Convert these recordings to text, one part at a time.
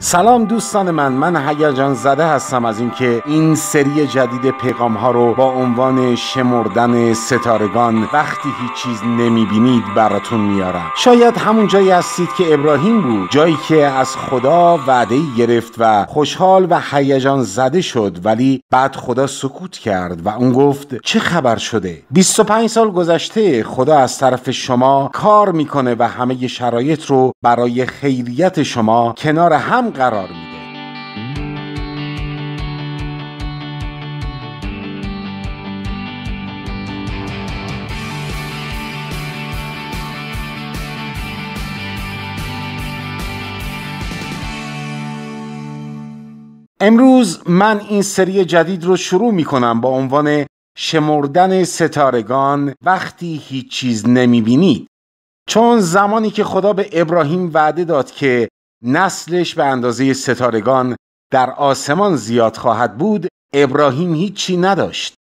سلام دوستان من من هیجان زده هستم از اینکه این سری جدید پیغام ها رو با عنوان شمردن ستارگان وقتی هیچ چیز نمیبینید براتون میارم شاید همون جایی هستید که ابراهیم بود جایی که از خدا وعده گرفت و خوشحال و هیجان زده شد ولی بعد خدا سکوت کرد و اون گفت چه خبر شده 25 سال گذشته خدا از طرف شما کار میکنه و همه شرایط رو برای خیریت شما کنار هم قرار میده امروز من این سری جدید رو شروع می کنم با عنوان شمردن ستارگان وقتی هیچ چیز نمی بینید. چون زمانی که خدا به ابراهیم وعده داد که نسلش به اندازه ستارگان در آسمان زیاد خواهد بود ابراهیم هیچی نداشت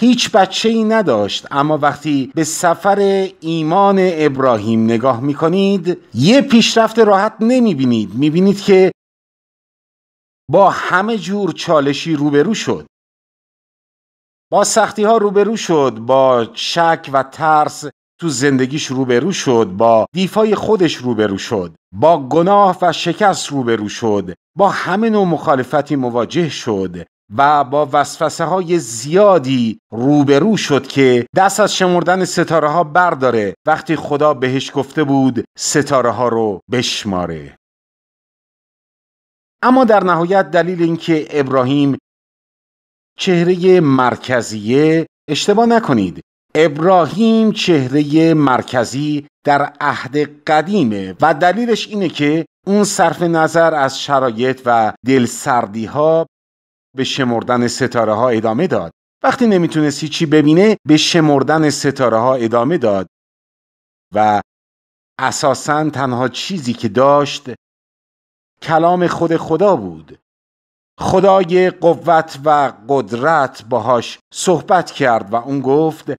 هیچ بچه ای نداشت اما وقتی به سفر ایمان ابراهیم نگاه می کنید یه پیشرفت راحت نمی بینید می بینید که با همه جور چالشی روبرو شد با سختی ها روبرو شد با شک و ترس تو زندگیش روبرو شد با دیفای خودش روبرو شد با گناه و شکست روبرو شد با همه نوع مخالفتی مواجه شد و با وسوسه های زیادی روبرو شد که دست از شمردن ستاره ها برداره وقتی خدا بهش گفته بود ستاره ها رو بشماره اما در نهایت دلیل اینکه ابراهیم چهره مرکزیه اشتباه نکنید ابراهیم چهره مرکزی در عهد قدیمه و دلیلش اینه که اون صرف نظر از شرایط و دلسردی ها به شمردن ستاره ها ادامه داد وقتی نمیتونست چی ببینه به شمردن ستاره ها ادامه داد و اساسا تنها چیزی که داشت کلام خود خدا بود خدای قوت و قدرت باهاش صحبت کرد و اون گفت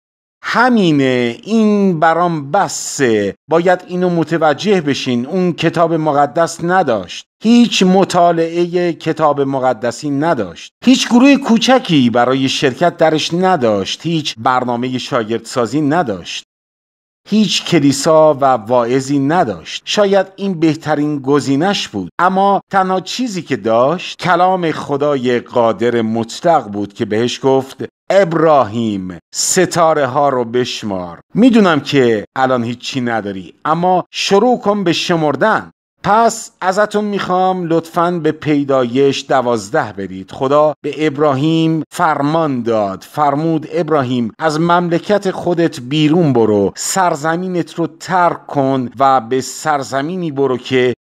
همینه این برام بسه باید اینو متوجه بشین اون کتاب مقدس نداشت هیچ مطالعه کتاب مقدسی نداشت هیچ گروه کوچکی برای شرکت درش نداشت هیچ برنامه شاگردسازی نداشت هیچ کلیسا و واعظی نداشت شاید این بهترین گزینش بود اما تنها چیزی که داشت کلام خدای قادر مطلق بود که بهش گفت ابراهیم ستاره ها رو بشمار میدونم که الان هیچی نداری اما شروع کن به شمردن پس ازتون میخوام لطفا به پیدایش دوازده برید خدا به ابراهیم فرمان داد فرمود ابراهیم از مملکت خودت بیرون برو سرزمینت رو ترک کن و به سرزمینی برو که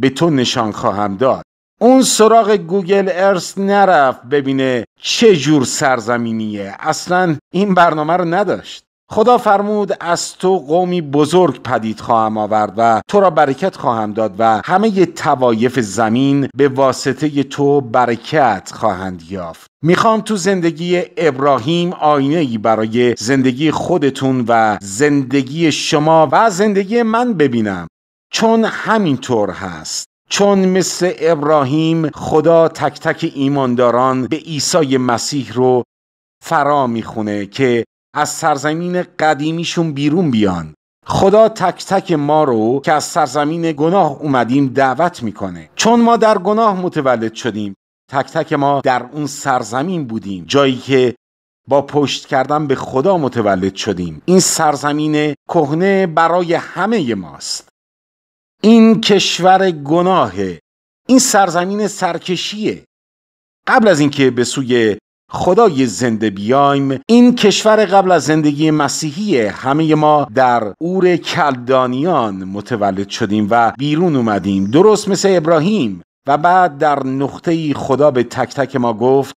به تو نشان خواهم داد اون سراغ گوگل ارث نرفت ببینه چه جور سرزمینیه اصلا این برنامه رو نداشت خدا فرمود از تو قومی بزرگ پدید خواهم آورد و تو را برکت خواهم داد و همه توایف زمین به واسطه تو برکت خواهند یافت میخوام تو زندگی ابراهیم آینه ای برای زندگی خودتون و زندگی شما و زندگی من ببینم چون همینطور هست چون مثل ابراهیم خدا تک تک ایمانداران به عیسی مسیح رو فرا میخونه که از سرزمین قدیمیشون بیرون بیان خدا تک تک ما رو که از سرزمین گناه اومدیم دعوت میکنه چون ما در گناه متولد شدیم تک تک ما در اون سرزمین بودیم جایی که با پشت کردن به خدا متولد شدیم این سرزمین کهنه برای همه ماست این کشور گناهه این سرزمین سرکشیه قبل از اینکه به سوی خدای زنده بیایم این کشور قبل از زندگی مسیحی همه ما در اور کلدانیان متولد شدیم و بیرون اومدیم درست مثل ابراهیم و بعد در نقطه خدا به تک تک ما گفت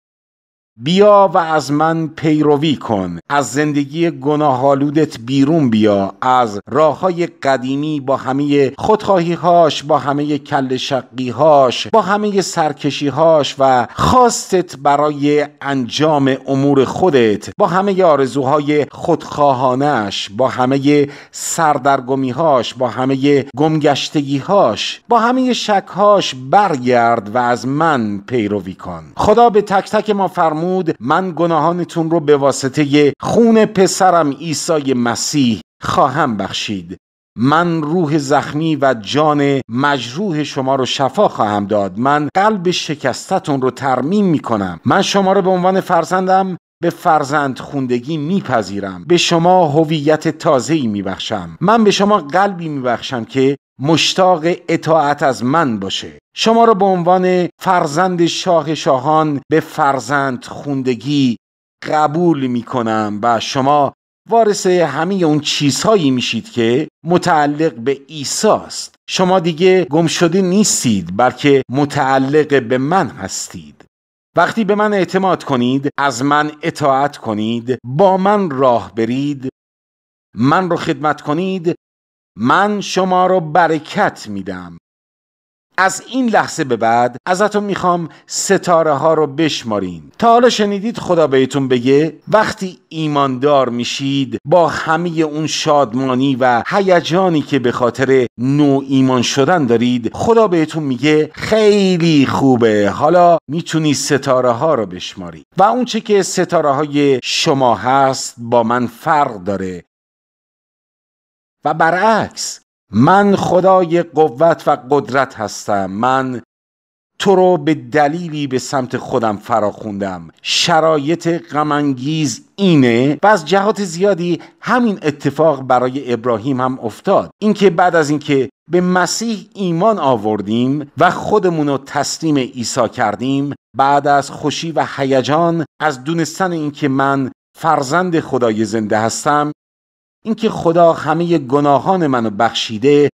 بیا و از من پیروی کن از زندگی گناهالودت بیرون بیا از راه های قدیمی با همه خودخواهی هاش با همه کل شقی هاش با همه سرکشی هاش و خواستت برای انجام امور خودت با همه آرزوهای خودخواهانش با همه سردرگمی هاش با همه گمگشتگی هاش با همه شک هاش برگرد و از من پیروی کن خدا به تک تک ما فرمود فرمود من گناهانتون رو به واسطه خون پسرم عیسی مسیح خواهم بخشید من روح زخمی و جان مجروح شما رو شفا خواهم داد من قلب شکستتون رو ترمیم می کنم من شما رو به عنوان فرزندم به فرزند خوندگی میپذیرم به شما هویت تازه‌ای میبخشم من به شما قلبی میبخشم که مشتاق اطاعت از من باشه شما را به عنوان فرزند شاه شاهان به فرزند خوندگی قبول می کنم و شما وارث همه اون چیزهایی میشید که متعلق به ایساست است شما دیگه گم شده نیستید بلکه متعلق به من هستید وقتی به من اعتماد کنید از من اطاعت کنید با من راه برید من رو خدمت کنید من شما رو برکت میدم از این لحظه به بعد ازتون میخوام ستاره ها رو بشمارین تا حالا شنیدید خدا بهتون بگه وقتی ایماندار میشید با همه اون شادمانی و هیجانی که به خاطر نوع ایمان شدن دارید خدا بهتون میگه خیلی خوبه حالا میتونی ستاره ها رو بشماری و اونچه که ستاره های شما هست با من فرق داره و برعکس من خدای قوت و قدرت هستم من تو رو به دلیلی به سمت خودم فراخوندم شرایط غمانگیز اینه و از جهات زیادی همین اتفاق برای ابراهیم هم افتاد اینکه بعد از اینکه به مسیح ایمان آوردیم و خودمون رو تسلیم عیسی کردیم بعد از خوشی و هیجان از دونستن اینکه من فرزند خدای زنده هستم اینکه خدا همه گناهان منو بخشیده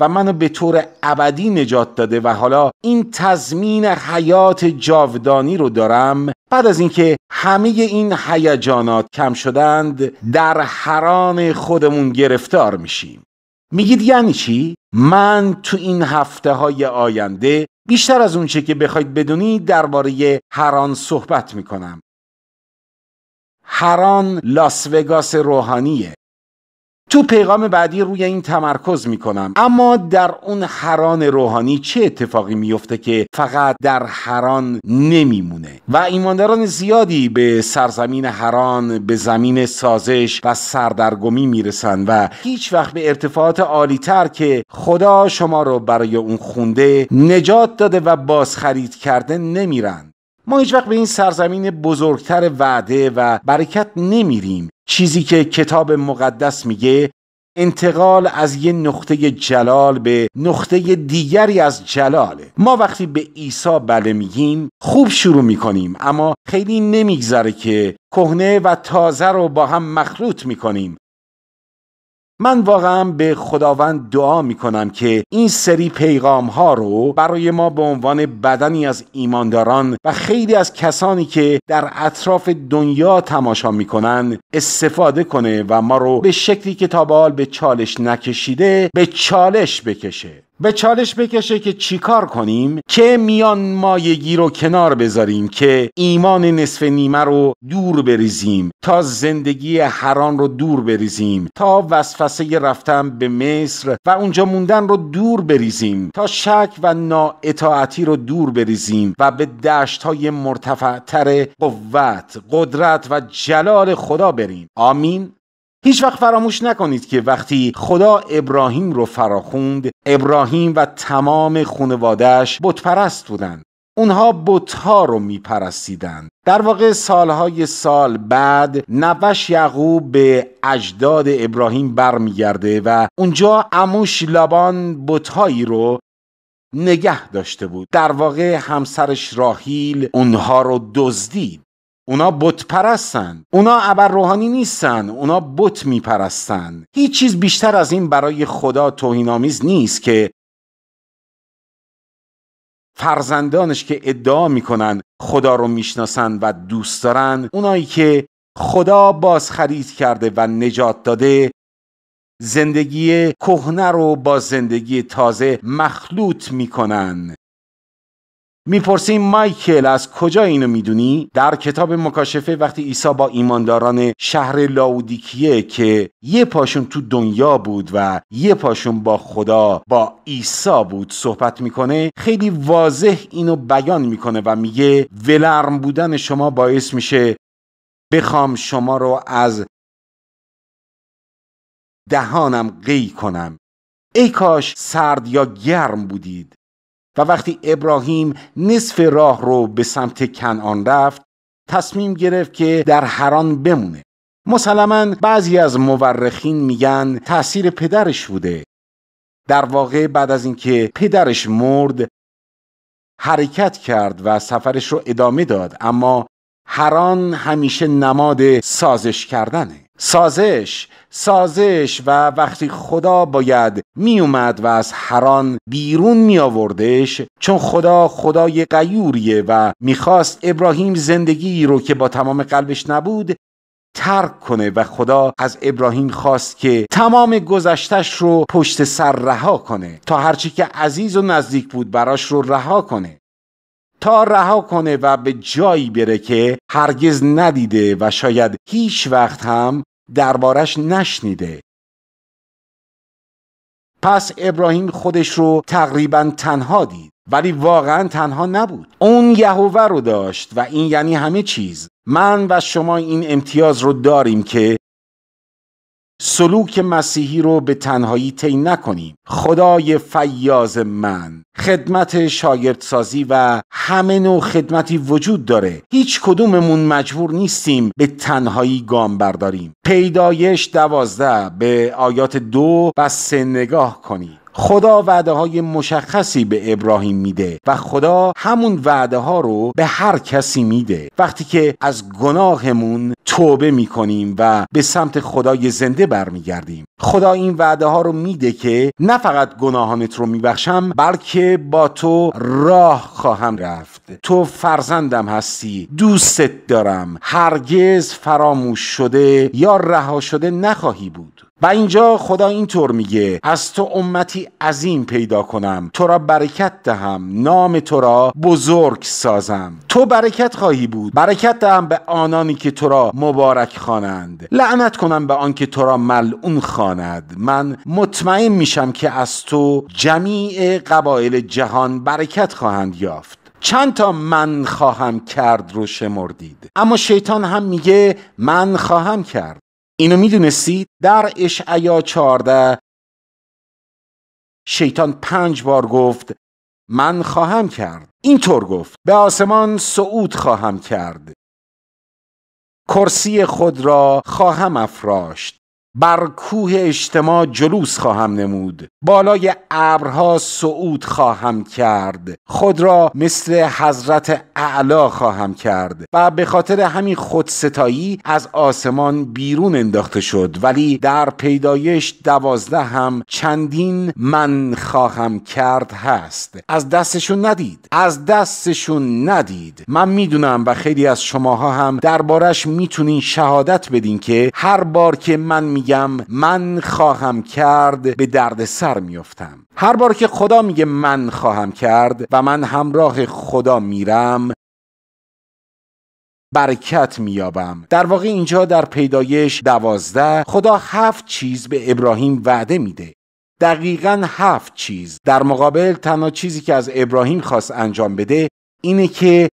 و منو به طور ابدی نجات داده و حالا این تضمین حیات جاودانی رو دارم بعد از اینکه همه این هیجانات کم شدند در حران خودمون گرفتار میشیم میگید یعنی چی؟ من تو این هفته های آینده بیشتر از اونچه که بخواید بدونید درباره هران صحبت میکنم هران لاس وگاس روحانیه تو پیغام بعدی روی این تمرکز میکنم اما در اون حران روحانی چه اتفاقی میفته که فقط در حران نمیمونه و ایمانداران زیادی به سرزمین حران به زمین سازش و سردرگمی میرسن و هیچ وقت به ارتفاعات عالی تر که خدا شما رو برای اون خونده نجات داده و بازخرید کرده نمیرن ما هیچ وقت به این سرزمین بزرگتر وعده و برکت نمیریم چیزی که کتاب مقدس میگه انتقال از یه نقطه جلال به نقطه دیگری از جلاله ما وقتی به عیسی بله میگیم خوب شروع میکنیم اما خیلی نمیگذره که کهنه و تازه رو با هم مخلوط میکنیم من واقعا به خداوند دعا می کنم که این سری پیغام ها رو برای ما به عنوان بدنی از ایمانداران و خیلی از کسانی که در اطراف دنیا تماشا کنن استفاده کنه و ما رو به شکلی که تا به حال به چالش نکشیده به چالش بکشه به چالش بکشه که چیکار کنیم که میان مایگی رو کنار بذاریم که ایمان نصف نیمه رو دور بریزیم تا زندگی هران رو دور بریزیم تا وسوسه رفتن به مصر و اونجا موندن رو دور بریزیم تا شک و نااطاعتی رو دور بریزیم و به دشت های تر قوت قدرت و جلال خدا بریم آمین هیچ وقت فراموش نکنید که وقتی خدا ابراهیم رو فراخوند ابراهیم و تمام خانوادهش بتپرست بودند اونها بتها رو میپرستیدند در واقع سالهای سال بعد نوش یعقوب به اجداد ابراهیم برمیگرده و اونجا اموش لابان بتهایی رو نگه داشته بود در واقع همسرش راهیل اونها رو دزدید اونا بت پرستن اونا ابر روحانی نیستن اونا بت میپرستن هیچ چیز بیشتر از این برای خدا توهینآمیز نیست که فرزندانش که ادعا میکنن خدا رو میشناسن و دوست دارن اونایی که خدا باز خرید کرده و نجات داده زندگی کهنه رو با زندگی تازه مخلوط میکنن میپرسیم مایکل از کجا اینو میدونی در کتاب مکاشفه وقتی عیسی با ایمانداران شهر لاودیکیه که یه پاشون تو دنیا بود و یه پاشون با خدا با عیسی بود صحبت میکنه خیلی واضح اینو بیان میکنه و میگه ولرم بودن شما باعث میشه بخوام شما رو از دهانم قی کنم ای کاش سرد یا گرم بودید و وقتی ابراهیم نصف راه رو به سمت کنعان رفت تصمیم گرفت که در هران بمونه مسلما بعضی از مورخین میگن تاثیر پدرش بوده در واقع بعد از اینکه پدرش مرد حرکت کرد و سفرش رو ادامه داد اما هران همیشه نماد سازش کردنه سازش سازش و وقتی خدا باید می اومد و از هران بیرون می آوردش چون خدا خدای قیوریه و میخواست ابراهیم زندگی رو که با تمام قلبش نبود ترک کنه و خدا از ابراهیم خواست که تمام گذشتش رو پشت سر رها کنه تا هرچی که عزیز و نزدیک بود براش رو رها کنه تا رها کنه و به جایی بره که هرگز ندیده و شاید هیچ وقت هم دربارش نشنیده پس ابراهیم خودش رو تقریبا تنها دید ولی واقعا تنها نبود اون یهوه رو داشت و این یعنی همه چیز من و شما این امتیاز رو داریم که سلوک مسیحی رو به تنهایی طی نکنیم خدای فیاض من خدمت شاگردسازی و همه نوع خدمتی وجود داره هیچ کدوممون مجبور نیستیم به تنهایی گام برداریم پیدایش دوازده به آیات دو و سه نگاه کنیم خدا وعده های مشخصی به ابراهیم میده و خدا همون وعده ها رو به هر کسی میده وقتی که از گناهمون توبه میکنیم و به سمت خدای زنده برمیگردیم خدا این وعده ها رو میده که نه فقط گناهانت رو میبخشم بلکه با تو راه خواهم رفت تو فرزندم هستی دوستت دارم هرگز فراموش شده یا رها شده نخواهی بود و اینجا خدا اینطور میگه از تو امتی عظیم پیدا کنم تو را برکت دهم نام تو را بزرگ سازم تو برکت خواهی بود برکت دهم به آنانی که تو را مبارک خوانند لعنت کنم به آنکه تو را ملعون خواند من مطمئن میشم که از تو جمیع قبایل جهان برکت خواهند یافت چند تا من خواهم کرد رو شمردید اما شیطان هم میگه من خواهم کرد اینو میدونستی در اشعیا 14 شیطان پنج بار گفت من خواهم کرد اینطور گفت به آسمان صعود خواهم کرد کرسی خود را خواهم افراشت بر کوه اجتماع جلوس خواهم نمود بالای ابرها صعود خواهم کرد خود را مثل حضرت اعلا خواهم کرد و به خاطر همین خودستایی از آسمان بیرون انداخته شد ولی در پیدایش دوازده هم چندین من خواهم کرد هست از دستشون ندید از دستشون ندید من میدونم و خیلی از شماها هم دربارش میتونین شهادت بدین که هر بار که من می میگم من خواهم کرد به درد سر میفتم هر بار که خدا میگه من خواهم کرد و من همراه خدا میرم برکت میابم در واقع اینجا در پیدایش دوازده خدا هفت چیز به ابراهیم وعده میده دقیقا هفت چیز در مقابل تنها چیزی که از ابراهیم خواست انجام بده اینه که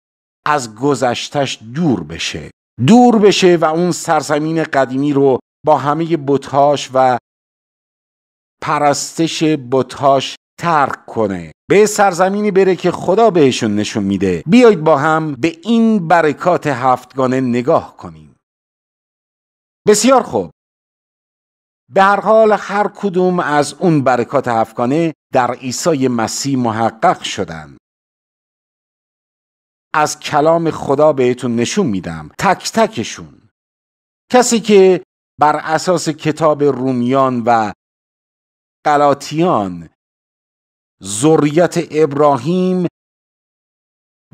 از گذشتش دور بشه دور بشه و اون سرزمین قدیمی رو با همه بتهاش و پرستش بتهاش ترک کنه به سرزمینی بره که خدا بهشون نشون میده بیایید با هم به این برکات هفتگانه نگاه کنیم بسیار خوب به هر حال هر کدوم از اون برکات هفتگانه در عیسی مسیح محقق شدن از کلام خدا بهتون نشون میدم تک تکشون کسی که بر اساس کتاب رومیان و قلاتیان زوریت ابراهیم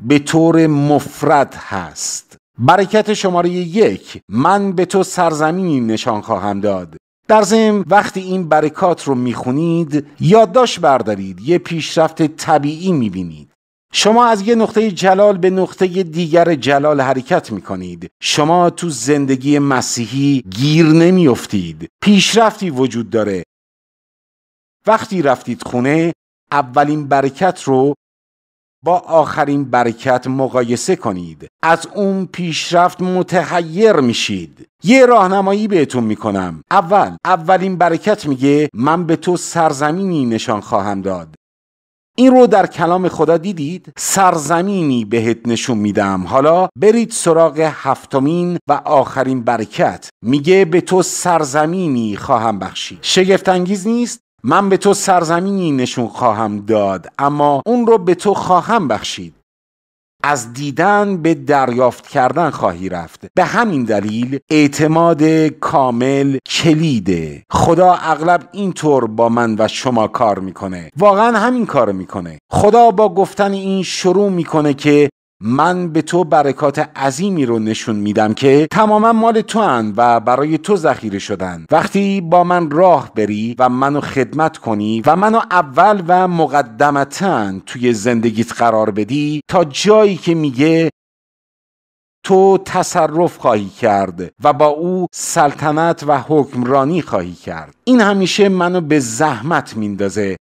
به طور مفرد هست برکت شماره یک من به تو سرزمینی نشان خواهم داد در ضمن وقتی این برکات رو میخونید یادداشت بردارید یه پیشرفت طبیعی میبینید شما از یه نقطه جلال به نقطه دیگر جلال حرکت می کنید شما تو زندگی مسیحی گیر نمیافتید پیشرفتی وجود داره وقتی رفتید خونه اولین برکت رو با آخرین برکت مقایسه کنید از اون پیشرفت متحیر میشید یه راهنمایی بهتون میکنم اول اولین برکت میگه من به تو سرزمینی نشان خواهم داد این رو در کلام خدا دیدید سرزمینی بهت نشون میدم حالا برید سراغ هفتمین و آخرین برکت میگه به تو سرزمینی خواهم بخشید انگیز نیست من به تو سرزمینی نشون خواهم داد اما اون رو به تو خواهم بخشید از دیدن به دریافت کردن خواهی رفت به همین دلیل اعتماد کامل کلیده خدا اغلب اینطور با من و شما کار میکنه واقعا همین کار میکنه خدا با گفتن این شروع میکنه که من به تو برکات عظیمی رو نشون میدم که تماما مال تو هن و برای تو ذخیره شدن وقتی با من راه بری و منو خدمت کنی و منو اول و مقدمتا توی زندگیت قرار بدی تا جایی که میگه تو تصرف خواهی کرد و با او سلطنت و حکمرانی خواهی کرد این همیشه منو به زحمت میندازه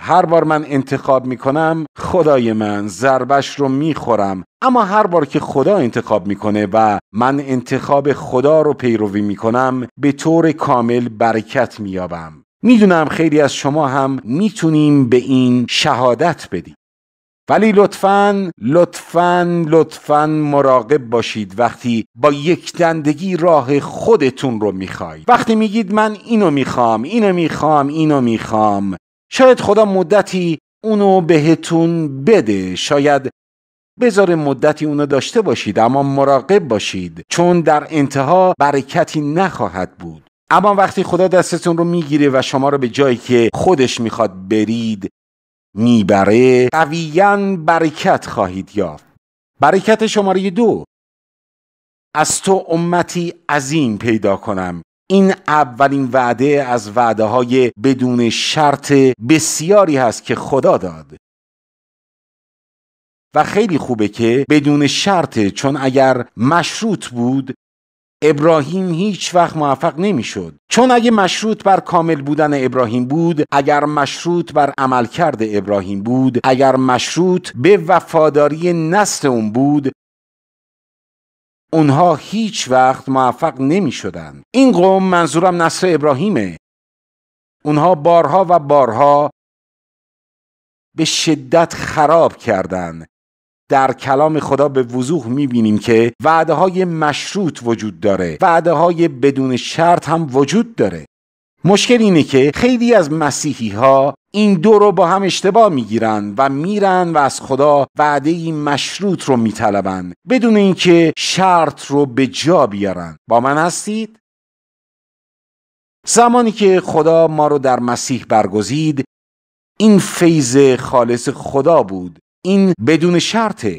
هر بار من انتخاب میکنم خدای من ضربش رو میخورم اما هر بار که خدا انتخاب میکنه و من انتخاب خدا رو پیروی میکنم به طور کامل برکت مییابم میدونم خیلی از شما هم میتونیم به این شهادت بدیم ولی لطفا لطفا لطفا مراقب باشید وقتی با یک دندگی راه خودتون رو میخواید وقتی میگید من اینو میخوام اینو میخوام اینو میخوام شاید خدا مدتی اونو بهتون بده شاید بذار مدتی اونو داشته باشید اما مراقب باشید چون در انتها برکتی نخواهد بود اما وقتی خدا دستتون رو میگیره و شما رو به جایی که خودش میخواد برید میبره قویا برکت خواهید یافت برکت شماره دو از تو امتی عظیم پیدا کنم این اولین وعده از وعده های بدون شرط بسیاری هست که خدا داد و خیلی خوبه که بدون شرط چون اگر مشروط بود ابراهیم هیچ وقت موفق نمیشد چون اگه مشروط بر کامل بودن ابراهیم بود اگر مشروط بر عملکرد ابراهیم بود اگر مشروط به وفاداری نسل اون بود اونها هیچ وقت موفق نمی شدن. این قوم منظورم نصر ابراهیمه اونها بارها و بارها به شدت خراب کردند. در کلام خدا به وضوح بینیم که وعده های مشروط وجود داره وعده های بدون شرط هم وجود داره مشکل اینه که خیلی از مسیحی ها این دو رو با هم اشتباه میگیرن و میرن و از خدا وعده این مشروط رو میطلبند بدون اینکه شرط رو به جا بیارن با من هستید زمانی که خدا ما رو در مسیح برگزید این فیض خالص خدا بود این بدون شرطه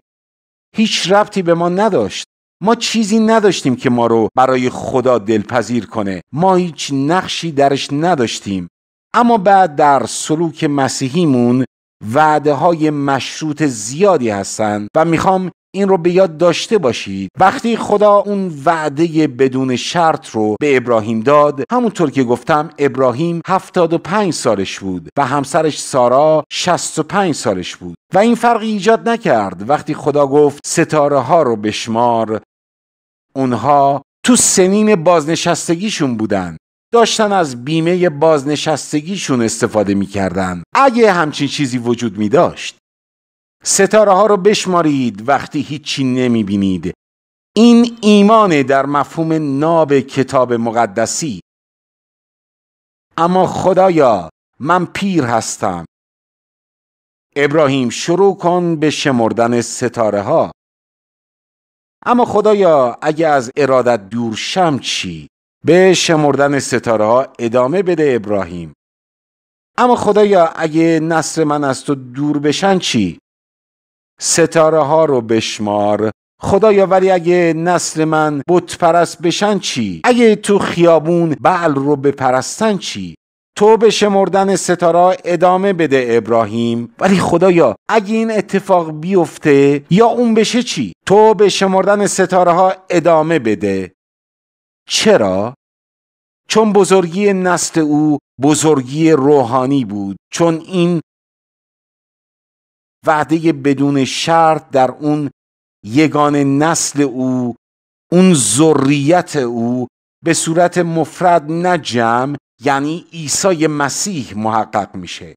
هیچ ربطی به ما نداشت ما چیزی نداشتیم که ما رو برای خدا دلپذیر کنه ما هیچ نقشی درش نداشتیم اما بعد در سلوک مسیحیمون وعده های مشروط زیادی هستند و میخوام این رو به یاد داشته باشید وقتی خدا اون وعده بدون شرط رو به ابراهیم داد همونطور که گفتم ابراهیم 75 سالش بود و همسرش سارا 65 سالش بود و این فرقی ایجاد نکرد وقتی خدا گفت ستاره ها رو بشمار اونها تو سنین بازنشستگیشون بودن داشتن از بیمه بازنشستگیشون استفاده میکردن اگه همچین چیزی وجود می داشت ستاره ها رو بشمارید وقتی هیچی نمی بینید این ایمان در مفهوم ناب کتاب مقدسی اما خدایا من پیر هستم ابراهیم شروع کن به شمردن ستاره ها اما خدایا اگه از ارادت دور شم چی به شمردن ستاره ها ادامه بده ابراهیم اما خدایا اگه نصر من از تو دور بشن چی ستاره ها رو بشمار خدایا ولی اگه نسل من بت پرست بشن چی اگه تو خیابون بعل رو بپرستن چی تو به شمردن ستاره ادامه بده ابراهیم ولی خدایا اگه این اتفاق بیفته یا اون بشه چی تو به شمردن ستاره ها ادامه بده چرا چون بزرگی نسل او بزرگی روحانی بود چون این وعده بدون شرط در اون یگان نسل او اون ذریت او به صورت مفرد نه یعنی عیسی مسیح محقق میشه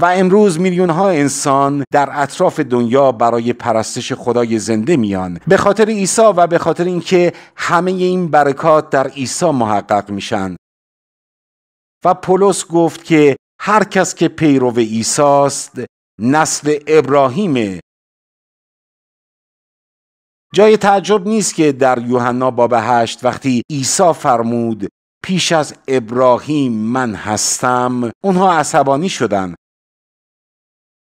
و امروز میلیون ها انسان در اطراف دنیا برای پرستش خدای زنده میان به خاطر عیسی و به خاطر اینکه همه این برکات در عیسی محقق میشن و پولس گفت که هر کس که پیرو ایساست نسل ابراهیمه جای تعجب نیست که در یوحنا باب هشت وقتی عیسی فرمود پیش از ابراهیم من هستم اونها عصبانی شدن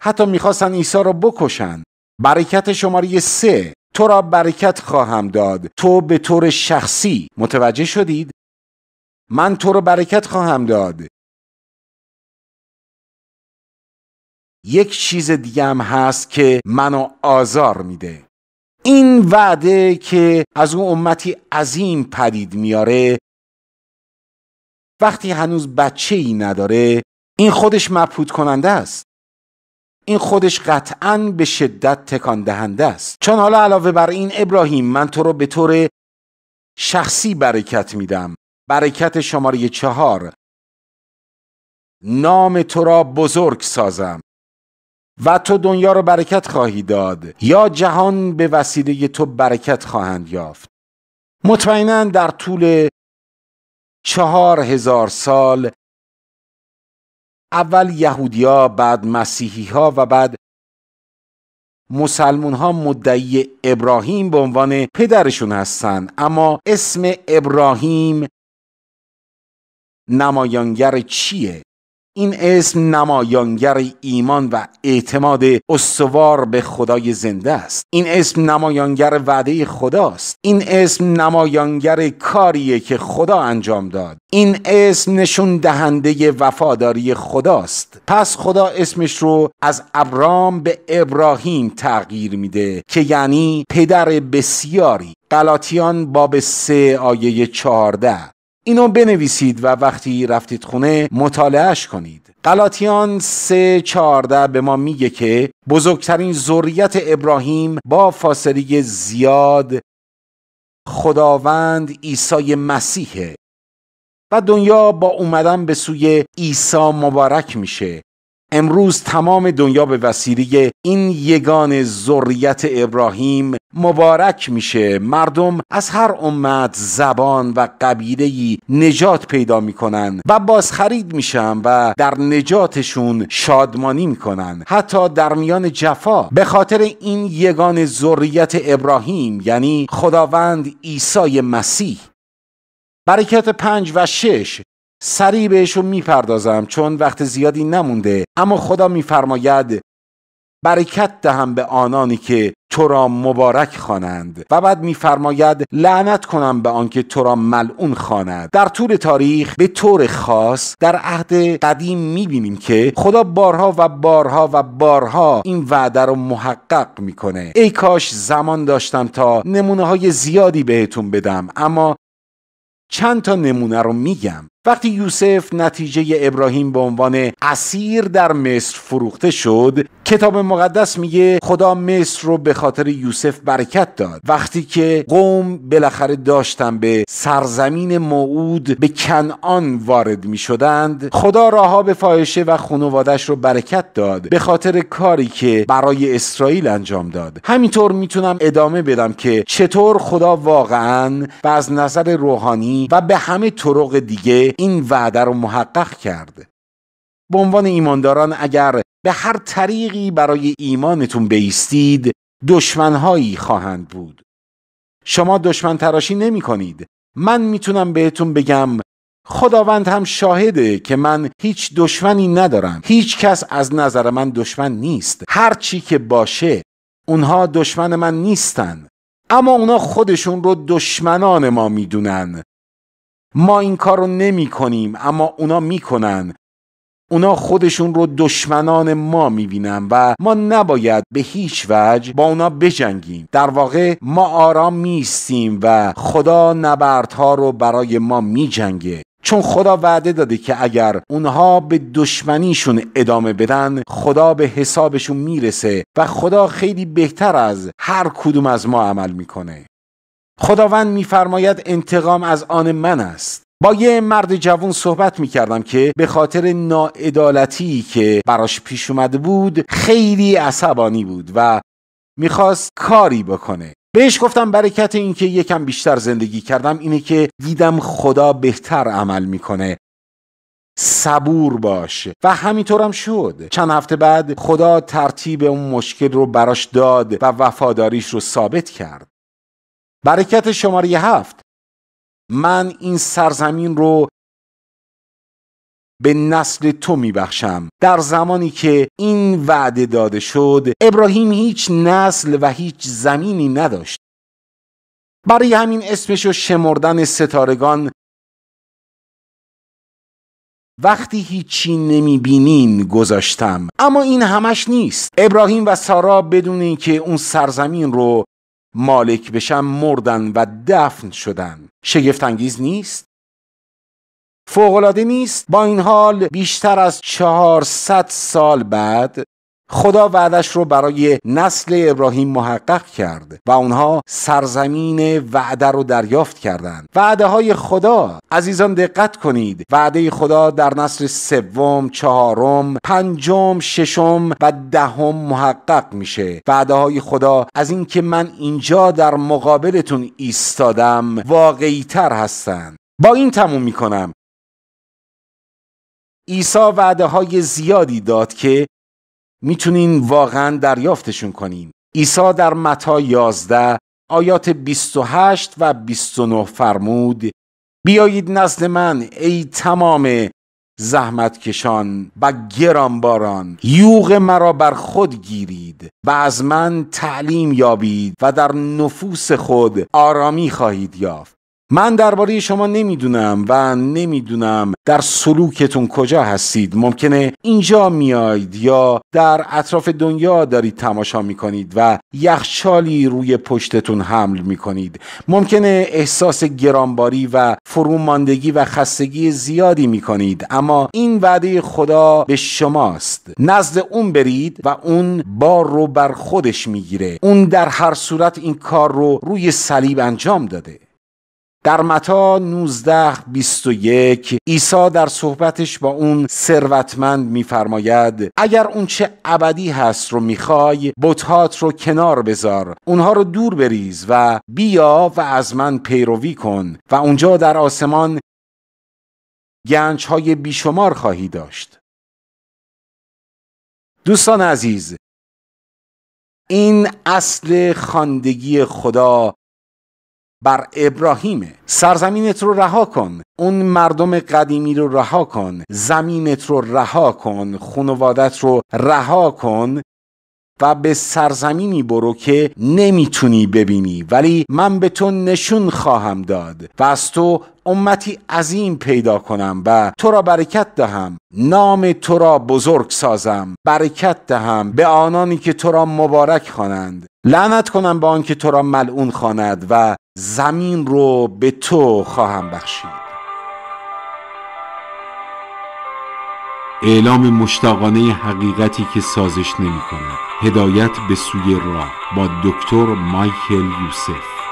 حتی میخواستن عیسی را بکشن برکت شماره سه تو را برکت خواهم داد تو به طور شخصی متوجه شدید من تو را برکت خواهم داد یک چیز دیگه هم هست که منو آزار میده این وعده که از اون امتی عظیم پدید میاره وقتی هنوز بچه ای نداره این خودش مبهود کننده است این خودش قطعا به شدت تکان دهنده است چون حالا علاوه بر این ابراهیم من تو رو به طور شخصی برکت میدم برکت شماره چهار نام تو را بزرگ سازم و تو دنیا را برکت خواهی داد یا جهان به وسیله تو برکت خواهند یافت مطمئنا در طول چهار هزار سال اول یهودیا بعد مسیحی ها و بعد مسلمون ها مدعی ابراهیم به عنوان پدرشون هستند اما اسم ابراهیم نمایانگر چیه این اسم نمایانگر ایمان و اعتماد استوار به خدای زنده است این اسم نمایانگر وعده خداست این اسم نمایانگر کاریه که خدا انجام داد این اسم نشون دهنده وفاداری خداست پس خدا اسمش رو از ابرام به ابراهیم تغییر میده که یعنی پدر بسیاری غلاطیان باب سه آیه چهارده اینو بنویسید و وقتی رفتید خونه مطالعهش کنید قلاتیان 3 14 به ما میگه که بزرگترین ذریت ابراهیم با فاصله زیاد خداوند عیسی مسیحه و دنیا با اومدن به سوی عیسی مبارک میشه امروز تمام دنیا به وسیله این یگان ذریت ابراهیم مبارک میشه مردم از هر امت زبان و قبیله نجات پیدا میکنن و بازخرید میشن و در نجاتشون شادمانی میکنن حتی در میان جفا به خاطر این یگان ذریت ابراهیم یعنی خداوند عیسی مسیح برکت پنج و شش سریع بهشون میپردازم چون وقت زیادی نمونده اما خدا میفرماید برکت دهم به آنانی که تو را مبارک خوانند و بعد میفرماید لعنت کنم به آنکه تو را ملعون خواند در طول تاریخ به طور خاص در عهد قدیم میبینیم که خدا بارها و بارها و بارها این وعده رو محقق میکنه ای کاش زمان داشتم تا نمونه های زیادی بهتون بدم اما چند تا نمونه رو میگم وقتی یوسف نتیجه ابراهیم به عنوان اسیر در مصر فروخته شد کتاب مقدس میگه خدا مصر رو به خاطر یوسف برکت داد وقتی که قوم بالاخره داشتن به سرزمین موعود به کنعان وارد میشدند خدا راها به فایشه و خانوادش رو برکت داد به خاطر کاری که برای اسرائیل انجام داد همینطور میتونم ادامه بدم که چطور خدا واقعا و از نظر روحانی و به همه طرق دیگه این وعده رو محقق کرد به عنوان ایمانداران اگر به هر طریقی برای ایمانتون بیستید دشمنهایی خواهند بود شما دشمن تراشی نمی کنید من میتونم بهتون بگم خداوند هم شاهده که من هیچ دشمنی ندارم هیچ کس از نظر من دشمن نیست هر چی که باشه اونها دشمن من نیستن اما اونا خودشون رو دشمنان ما میدونن ما این کار رو نمی کنیم اما اونا میکنن اونا خودشون رو دشمنان ما بینن و ما نباید به هیچ وجه با اونا بجنگیم در واقع ما آرام میستیم و خدا نبردها رو برای ما میجنگه چون خدا وعده داده که اگر اونها به دشمنیشون ادامه بدن خدا به حسابشون میرسه و خدا خیلی بهتر از هر کدوم از ما عمل میکنه خداوند میفرماید انتقام از آن من است با یه مرد جوان صحبت می که به خاطر ناعدالتی که براش پیش اومده بود خیلی عصبانی بود و میخواست کاری بکنه بهش گفتم برکت اینکه یکم بیشتر زندگی کردم اینه که دیدم خدا بهتر عمل میکنه صبور باش و همینطورم شد چند هفته بعد خدا ترتیب اون مشکل رو براش داد و وفاداریش رو ثابت کرد برکت شماره هفت من این سرزمین رو به نسل تو میبخشم در زمانی که این وعده داده شد ابراهیم هیچ نسل و هیچ زمینی نداشت برای همین اسمش و شمردن ستارگان وقتی هیچی نمیبینین گذاشتم اما این همش نیست ابراهیم و سارا بدون اینکه اون سرزمین رو مالک بشن مردن و دفن شدن شگفتانگیز نیست العاده نیست با این حال بیشتر از 400 سال بعد خدا وعدش رو برای نسل ابراهیم محقق کرد و آنها سرزمین وعده رو دریافت کردند وعده های خدا عزیزان دقت کنید وعده خدا در نسل سوم چهارم پنجم ششم و دهم محقق میشه وعده های خدا از اینکه من اینجا در مقابلتون ایستادم واقعی تر هستند با این تموم میکنم عیسی وعده های زیادی داد که میتونین واقعا دریافتشون کنین عیسی در متی 11 آیات 28 و 29 فرمود بیایید نزد من ای تمام زحمتکشان و گرانباران یوغ مرا بر خود گیرید و از من تعلیم یابید و در نفوس خود آرامی خواهید یافت من درباره شما نمیدونم و نمیدونم در سلوکتون کجا هستید ممکنه اینجا میایید یا در اطراف دنیا دارید تماشا میکنید و یخچالی روی پشتتون حمل میکنید ممکنه احساس گرانباری و فروماندگی و خستگی زیادی میکنید اما این وعده خدا به شماست نزد اون برید و اون بار رو بر خودش میگیره اون در هر صورت این کار رو روی صلیب انجام داده در متا 19 21 عیسی در صحبتش با اون ثروتمند میفرماید اگر اون چه ابدی هست رو میخوای بتهات رو کنار بذار اونها رو دور بریز و بیا و از من پیروی کن و اونجا در آسمان گنج های بیشمار خواهی داشت دوستان عزیز این اصل خاندگی خدا بر ابراهیمه سرزمینت رو رها کن اون مردم قدیمی رو رها کن زمینت رو رها کن خونوادت رو رها کن و به سرزمینی برو که نمیتونی ببینی ولی من به تو نشون خواهم داد و از تو امتی عظیم پیدا کنم و تو را برکت دهم نام تو را بزرگ سازم برکت دهم به آنانی که تو را مبارک خوانند لعنت کنم به آن که تو را ملعون خواند و زمین رو به تو خواهم بخشید اعلام مشتاقانه حقیقتی که سازش نمی کند هدایت به سوی راه با دکتر مایکل یوسف